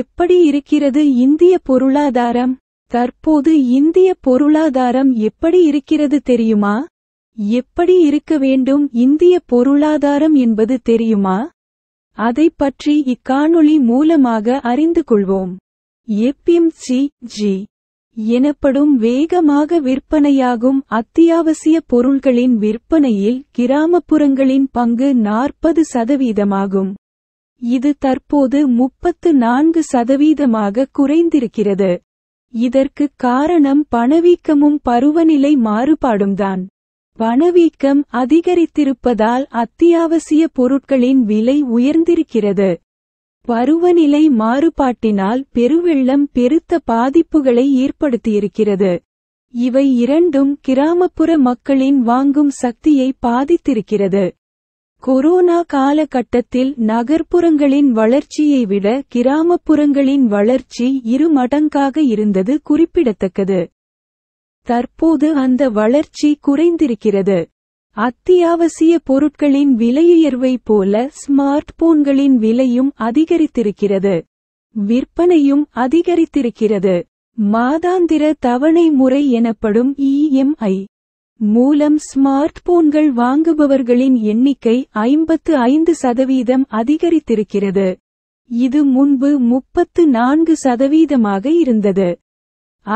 எப்படி இருக்கிறது இந்திய பொருளாதாரம் தற்போது இந்திய பொருளாதாரம் எப்படி இருக்கிறது தெரியுமா எப்படி இருக்க வேண்டும் இந்திய பொருளாதாரம் என்பது தெரியுமா அதை பற்றி இக்காணொளி மூலமாக அறிந்து கொள்வோம் எப்எம்சி ஜி எனப்படும் வேகமாக விற்பனையாகும் அத்தியாவசிய பொருள்களின் விற்பனையில் கிராமப்புறங்களின் பங்கு நாற்பது சதவீதமாகும் இது தற்போது முப்பத்து நான்கு சதவீதமாக குறைந்திருக்கிறது இதற்கு காரணம் பணவீக்கமும் பருவநிலை மாறுபாடும்தான் பணவீக்கம் அதிகரித்திருப்பதால் அத்தியாவசிய பொருட்களின் விலை உயர்ந்திருக்கிறது பருவநிலை மாறுபாட்டினால் பெருவெள்ளம் பெருத்த பாதிப்புகளை ஏற்படுத்தியிருக்கிறது இவை இரண்டும் கிராமப்புற மக்களின் வாங்கும் சக்தியை பாதித்திருக்கிறது கொரோனா காலகட்டத்தில் நகர்ப்புறங்களின் வளர்ச்சியை விட கிராமப்புறங்களின் வளர்ச்சி இரு மடங்காக இருந்தது குறிப்பிடத்தக்கது தற்போது அந்த வளர்ச்சி குறைந்திருக்கிறது அத்தியாவசிய பொருட்களின் விலையுயர்வை போல ஸ்மார்ட் போன்களின் விலையும் அதிகரித்திருக்கிறது விற்பனையும் அதிகரித்திருக்கிறது மாதாந்திர தவணை முறை எனப்படும் இஎம்ஐ மூலம் ஸ்மார்ட் போன்கள் வாங்குபவர்களின் எண்ணிக்கை ஐம்பத்து ஐந்து சதவீதம் அதிகரித்திருக்கிறது இது முன்பு முப்பத்து நான்கு சதவீதமாக இருந்தது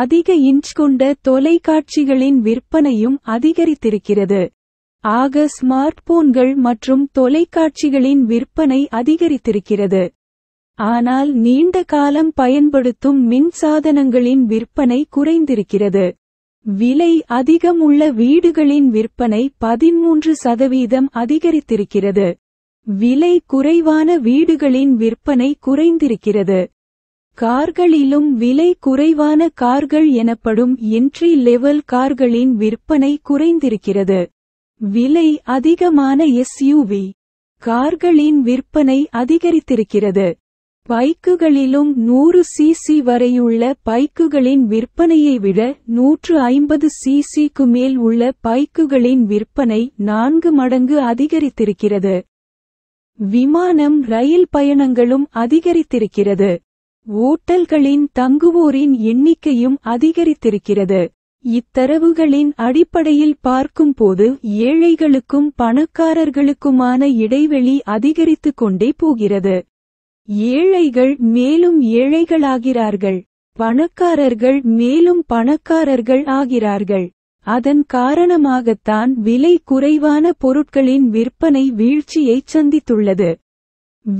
அதிக இன்ச் கொண்ட தொலைக்காட்சிகளின் விற்பனையும் அதிகரித்திருக்கிறது ஆக ஸ்மார்ட் போன்கள் மற்றும் தொலைக்காட்சிகளின் விற்பனை அதிகரித்திருக்கிறது ஆனால் நீண்ட காலம் பயன்படுத்தும் மின்சாதனங்களின் விற்பனை குறைந்திருக்கிறது விலை அதிகம் உள்ள வீடுகளின் விற்பனை பதிமூன்று சதவீதம் அதிகரித்திருக்கிறது விலை குறைவான வீடுகளின் விற்பனை குறைந்திருக்கிறது கார்களிலும் விலை குறைவான கார்கள் எனப்படும் என்ட்ரி லெவல் கார்களின் விற்பனை குறைந்திருக்கிறது விலை அதிகமான எஸ்யூவி கார்களின் விற்பனை அதிகரித்திருக்கிறது பைக்குகளிலும் நூறு சிசி வரையுள்ள பைக்குகளின் விற்பனையை விட நூற்று ஐம்பது சிசிக்கு மேல் உள்ள பைக்குகளின் விற்பனை நான்கு மடங்கு அதிகரித்திருக்கிறது விமானம் ரயில் பயணங்களும் அதிகரித்திருக்கிறது ஓட்டல்களின் தங்குவோரின் எண்ணிக்கையும் அதிகரித்திருக்கிறது இத்தரவுகளின் அடிப்படையில் பார்க்கும்போது ஏழைகளுக்கும் பணக்காரர்களுக்குமான இடைவெளி அதிகரித்துக் கொண்டே போகிறது ஏழைகள் மேலும் ஏழைகளாகிறார்கள் பணக்காரர்கள் மேலும் பணக்காரர்கள் ஆகிறார்கள் அதன் காரணமாகத்தான் விலை குறைவான பொருட்களின் விற்பனை வீழ்ச்சியை சந்தித்துள்ளது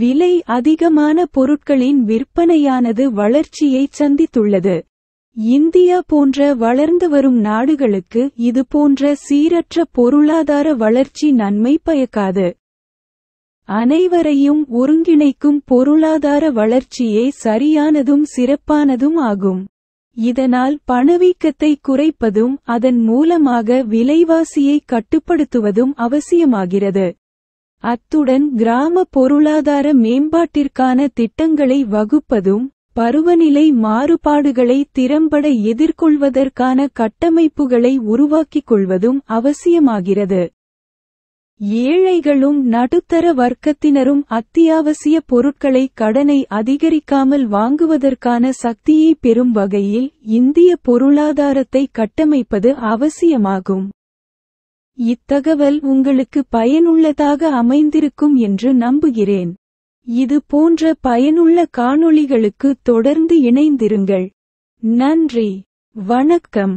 விலை அதிகமான பொருட்களின் விற்பனையானது வளர்ச்சியை சந்தித்துள்ளது இந்தியா போன்ற வளர்ந்து வரும் நாடுகளுக்கு இதுபோன்ற சீரற்ற பொருளாதார வளர்ச்சி நன்மை பயக்காது அனைவரையும் ஒருங்கிணைக்கும் பொருளாதார வளர்ச்சியே சரியானதும் சிறப்பானதும் ஆகும் இதனால் பணவீக்கத்தை குறைப்பதும் அதன் மூலமாக விலைவாசியை கட்டுப்படுத்துவதும் அவசியமாகிறது அத்துடன் கிராம பொருளாதார மேம்பாட்டிற்கான திட்டங்களை வகுப்பதும் பருவநிலை மாறுபாடுகளை திறம்பட எதிர்கொள்வதற்கான கட்டமைப்புகளை உருவாக்கிக் கொள்வதும் அவசியமாகிறது ஏழைகளும் நடுத்தர வர்க்கத்தினரும் அத்தியாவசிய பொருட்களை கடனை அதிகரிக்காமல் வாங்குவதற்கான சக்தியை பெறும் வகையில் இந்திய பொருளாதாரத்தை கட்டமைப்பது அவசியமாகும் இத்தகவல் உங்களுக்கு பயனுள்ளதாக அமைந்திருக்கும் என்று நம்புகிறேன் இது போன்ற பயனுள்ள காணொளிகளுக்கு தொடர்ந்து இணைந்திருங்கள் நன்றி வணக்கம்